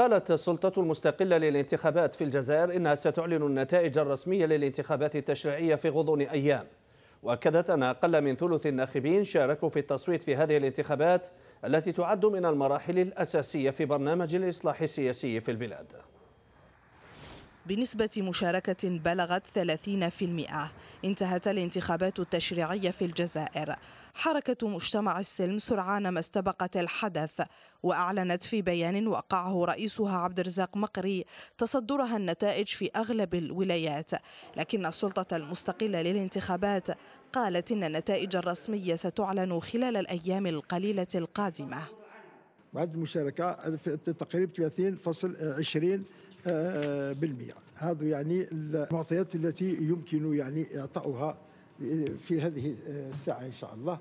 قالت السلطة المستقلة للانتخابات في الجزائر إنها ستعلن النتائج الرسمية للانتخابات التشريعية في غضون أيام وأكدت أن أقل من ثلث الناخبين شاركوا في التصويت في هذه الانتخابات التي تعد من المراحل الأساسية في برنامج الإصلاح السياسي في البلاد بنسبة مشاركة بلغت 30% انتهت الانتخابات التشريعية في الجزائر حركة مجتمع السلم سرعان ما استبقت الحدث وأعلنت في بيان وقعه رئيسها عبد الرزاق مقري تصدرها النتائج في أغلب الولايات لكن السلطة المستقلة للانتخابات قالت إن النتائج الرسمية ستعلن خلال الأيام القليلة القادمة بعد المشاركة في تقريب 30.20 بالمئة هذا يعني المعطيات التي يمكن يعني إعطاؤها في هذه الساعة إن شاء الله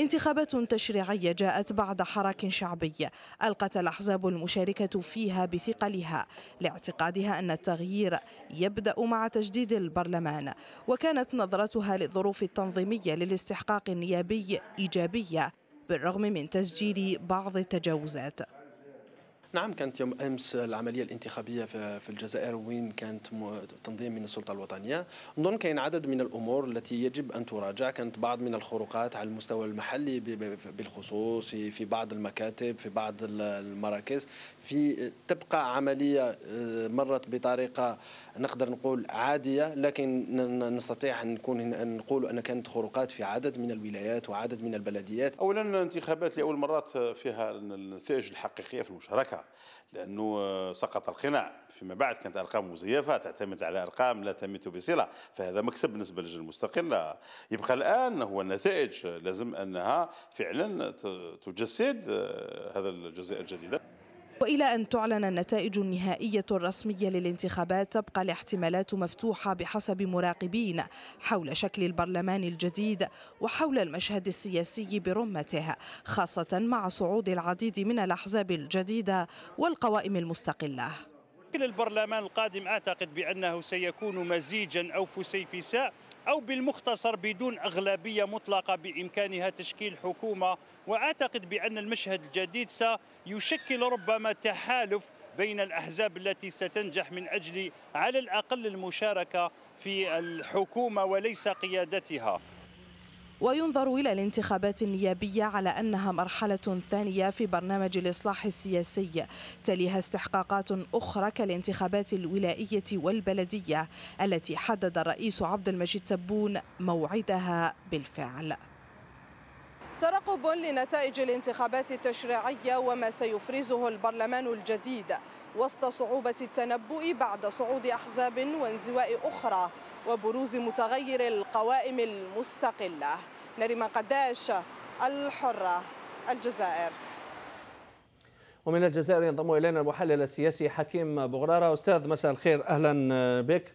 انتخابات تشريعية جاءت بعد حراك شعبي ألقت الأحزاب المشاركة فيها بثقلها لاعتقادها أن التغيير يبدأ مع تجديد البرلمان وكانت نظرتها للظروف التنظيمية للاستحقاق النيابي إيجابية بالرغم من تسجيل بعض التجاوزات نعم كانت يوم امس العمليه الانتخابيه في الجزائر وين كانت تنظيم من السلطه الوطنيه نظن كاين عدد من الامور التي يجب ان تراجع كانت بعض من الخروقات على المستوى المحلي بالخصوص في بعض المكاتب في بعض المراكز في تبقى عمليه آه، مرت بطريقه نقدر نقول عادية لكن نستطيع أن نكون أن نقول أن كانت خروقات في عدد من الولايات وعدد من البلديات أولا الانتخابات لأول مرات فيها النتائج الحقيقية في المشاركة لأنه سقط القناع فيما بعد كانت أرقام مزيفة تعتمد على أرقام لا تمت بصلة فهذا مكسب بالنسبة للجنة المستقلة يبقى الآن هو النتائج لازم أنها فعلا تجسد آه، هذا الجزيئة الجديدة وإلى أن تعلن النتائج النهائية الرسمية للانتخابات تبقى الاحتمالات مفتوحة بحسب مراقبين حول شكل البرلمان الجديد وحول المشهد السياسي برمته خاصة مع صعود العديد من الأحزاب الجديدة والقوائم المستقلة البرلمان القادم أعتقد بأنه سيكون مزيجا أو فسيفساء أو بالمختصر بدون أغلبية مطلقة بإمكانها تشكيل حكومة وأعتقد بأن المشهد الجديد سيشكل ربما تحالف بين الأحزاب التي ستنجح من أجل على الأقل المشاركة في الحكومة وليس قيادتها وينظر إلى الانتخابات النيابية على أنها مرحلة ثانية في برنامج الإصلاح السياسي تليها استحقاقات أخرى كالانتخابات الولائية والبلدية التي حدد الرئيس عبد المجيد تبون موعدها بالفعل ترقب لنتائج الانتخابات التشريعية وما سيفرزه البرلمان الجديد وسط صعوبة التنبؤ بعد صعود أحزاب وانزواء أخرى وبروز متغير القوائم المستقلة نريم قداش الحرة الجزائر ومن الجزائر ينضم إلينا المحلل السياسي حكيم بغرارة أستاذ مساء الخير أهلا بك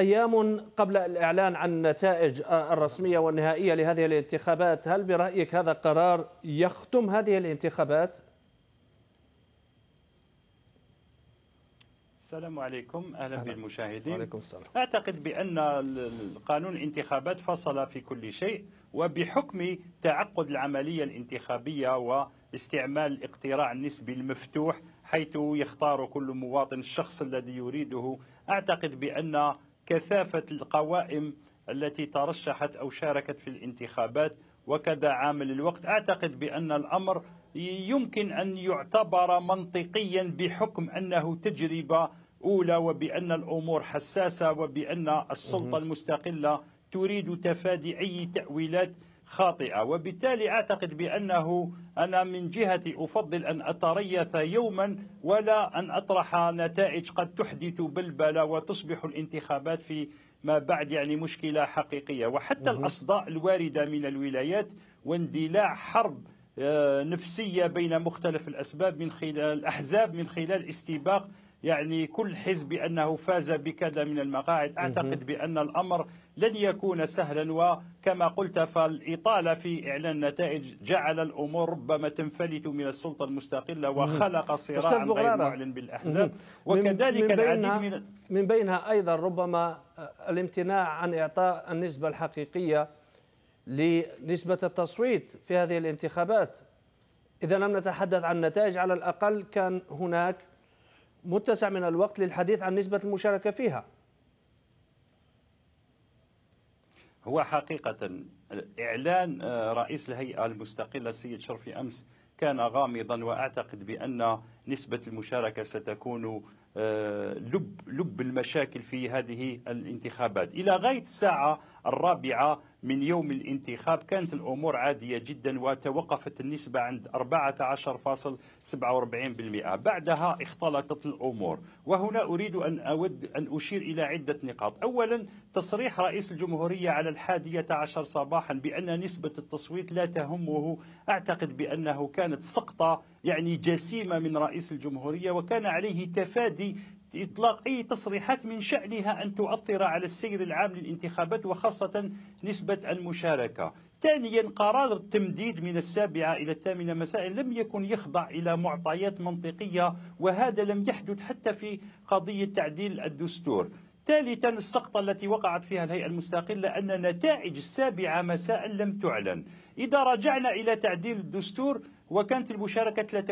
أيام قبل الإعلان عن النتائج الرسمية والنهائية لهذه الانتخابات هل برأيك هذا قرار يختم هذه الانتخابات السلام عليكم اهلا بالمشاهدين وعليكم السلام اعتقد بان قانون الانتخابات فصل في كل شيء وبحكم تعقد العمليه الانتخابيه واستعمال الاقتراع النسبي المفتوح حيث يختار كل مواطن الشخص الذي يريده اعتقد بان كثافه القوائم التي ترشحت او شاركت في الانتخابات وكذا عامل الوقت اعتقد بان الامر يمكن أن يعتبر منطقيا بحكم أنه تجربة أولى وبأن الأمور حساسة وبأن السلطة المستقلة تريد تفادي أي تأويلات خاطئة وبالتالي أعتقد بأنه أنا من جهتي أفضل أن أتريث يوما ولا أن أطرح نتائج قد تحدث بلبلة وتصبح الانتخابات في ما بعد يعني مشكلة حقيقية وحتى الأصداء الواردة من الولايات واندلاع حرب آه، نفسية بين مختلف الأسباب من خلال الأحزاب من خلال استباق يعني كل حزب بأنه فاز بكذا من المقاعد أعتقد بأن الأمر لن يكون سهلا وكما قلت فالإطالة في إعلان النتائج جعل الأمور ربما تنفلت من السلطة المستقلة وخلق صراعا غير معلن بالأحزاب وكذلك من العديد من من بينها أيضا ربما الامتناع عن إعطاء النسبة الحقيقية لنسبة التصويت في هذه الانتخابات إذا لم نتحدث عن نتائج على الأقل كان هناك متسع من الوقت للحديث عن نسبة المشاركة فيها هو حقيقة إعلان آه، رئيس الهيئة المستقلة السيد شرفي أمس كان غامضا وأعتقد بأن نسبة المشاركة ستكون آه، لب لب المشاكل في هذه الانتخابات إلى غاية الساعة الرابعة من يوم الانتخاب كانت الأمور عادية جدا وتوقفت النسبة عند 14.47% بعدها اختلطت الأمور وهنا أريد أن أود أن أشير إلى عدة نقاط أولا تصريح رئيس الجمهورية على الحادية عشر صباحا بأن نسبة التصويت لا تهمه أعتقد بأنه كانت سقطة يعني جسيمة من رئيس الجمهورية وكان عليه تفادي إطلاق أي تصريحات من شأنها أن تؤثر على السير العام للانتخابات وخاصة نسبة المشاركة ثانيا قرار التمديد من السابعة إلى الثامنة مساء لم يكن يخضع إلى معطيات منطقية وهذا لم يحدث حتى في قضية تعديل الدستور ثالثا السقطة التي وقعت فيها الهيئة المستقلة أن نتائج السابعة مساء لم تعلن إذا رجعنا إلى تعديل الدستور وكانت المشاركة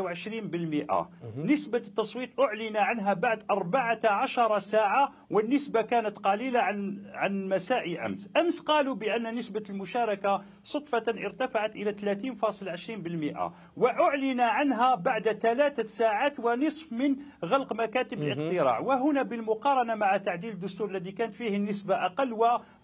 23% نسبة التصويت أعلن عنها بعد 14 ساعة والنسبة كانت قليلة عن عن مساء أمس أمس قالوا بأن نسبة المشاركة صدفة ارتفعت إلى 30.20% وأعلن عنها بعد ثلاثة ساعات ونصف من غلق مكاتب الاقتراع وهنا بالمقارنة مع تعديل الدستور الذي كانت فيه النسبة أقل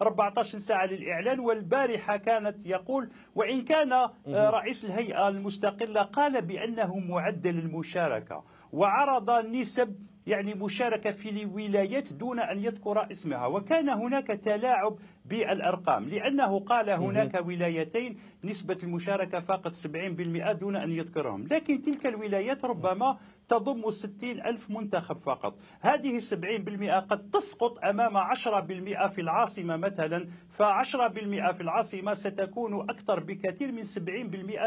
و14 ساعة للإعلان والبارحة كانت يقول وإن كان آه، رئيس الهيئة المستقل قلة قال بأنه معدل المشاركة وعرض نسب يعني مشاركة في الولايات دون أن يذكر اسمها وكان هناك تلاعب بالأرقام لأنه قال هناك ولايتين نسبة المشاركة فقط 70% دون أن يذكرهم لكن تلك الولايات ربما تضم 60 ألف منتخب فقط هذه 70% قد تسقط أمام 10% في العاصمة مثلا ف10% في العاصمة ستكون أكثر بكثير من 70%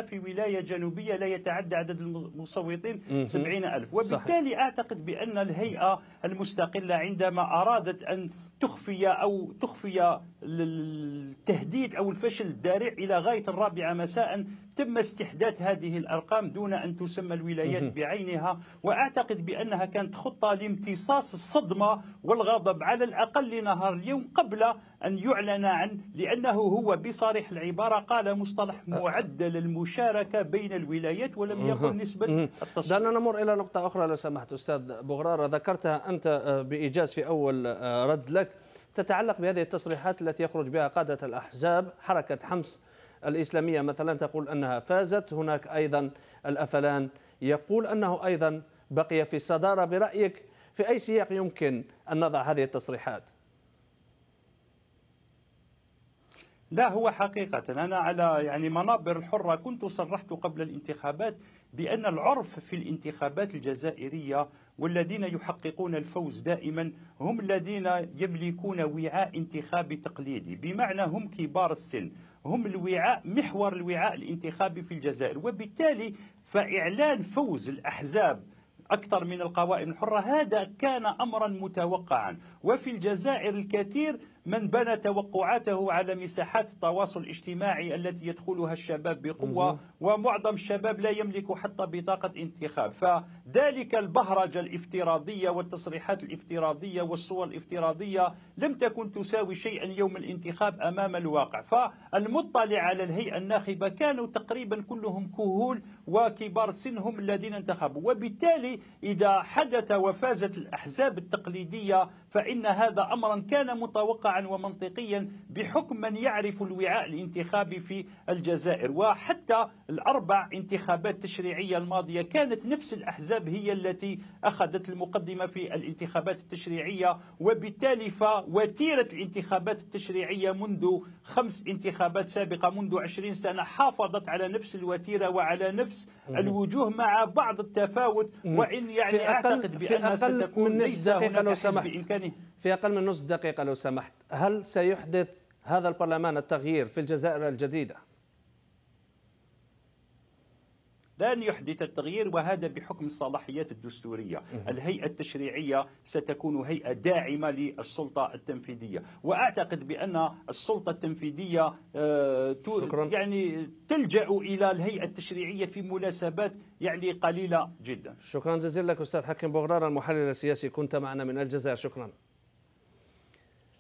في ولاية جنوبية لا يتعدى عدد المصوتين 70 ألف وبالتالي أعتقد بأن الهيئة المستقلة عندما أرادت أن تخفي أو تخفي التهديد أو الفشل الدارع إلى غاية الرابعة مساء تم استحداث هذه الأرقام دون أن تسمى الولايات بعينها وأعتقد بأنها كانت خطة لامتصاص الصدمة والغضب على الأقل نهار اليوم قبل أن يعلن عن لأنه هو بصريح العبارة قال مصطلح أه. معدل المشاركة بين الولايات ولم يقل نسبة التصويت دعنا نمر إلى نقطة أخرى لو سمحت أستاذ بغرار ذكرتها أنت بإيجاز في أول آه، رد لك تتعلق بهذه التصريحات التي يخرج بها قادة الأحزاب حركة حمص الإسلامية مثلا تقول أنها فازت هناك أيضا الأفلان يقول أنه أيضا بقي في الصدارة برأيك في أي سياق يمكن أن نضع هذه التصريحات لا هو حقيقة أنا على يعني منابر الحرة كنت صرحت قبل الانتخابات بأن العرف في الانتخابات الجزائرية والذين يحققون الفوز دائما هم الذين يملكون وعاء انتخابي تقليدي بمعنى هم كبار السن هم الوعاء محور الوعاء الانتخابي في الجزائر وبالتالي فإعلان فوز الأحزاب أكثر من القوائم الحرة هذا كان أمرا متوقعا وفي الجزائر الكثير من بنى توقعاته على مساحات التواصل الاجتماعي التي يدخلها الشباب بقوة ومعظم الشباب لا يملك حتى بطاقة انتخاب فذلك البهرجة الافتراضية والتصريحات الافتراضية والصور الافتراضية لم تكن تساوي شيئا يوم الانتخاب أمام الواقع فالمطلع على الهيئة الناخبة كانوا تقريبا كلهم كهول وكبار سن هم الذين انتخبوا وبالتالي إذا حدث وفازت الأحزاب التقليدية فإن هذا أمرا كان متوقعا ومنطقيا بحكم من يعرف الوعاء الانتخابي في الجزائر وحتى الأربع انتخابات التشريعية الماضية كانت نفس الأحزاب هي التي أخذت المقدمة في الانتخابات التشريعية وبالتالي فوتيرة الانتخابات التشريعية منذ خمس انتخابات سابقة منذ عشرين سنة حافظت على نفس الوتيرة وعلى نفس الوجوه مع بعض التفاوت وإن يعني أعتقد بأنها ستكون من نصف دقيقة لو سمحت في أقل من نصف دقيقة لو سمحت هل سيحدث هذا البرلمان التغيير في الجزائر الجديده؟ لن يحدث التغيير وهذا بحكم الصلاحيات الدستورية الهيئة التشريعية ستكون هيئة داعمة للسلطة التنفيذية وأعتقد بأن السلطة التنفيذية آه، يعني تلجأ إلى الهيئة التشريعية في مناسبات يعني قليلة جدا شكرا جزيلا لك أستاذ حكيم بغرار المحلل السياسي كنت معنا من الجزائر شكرا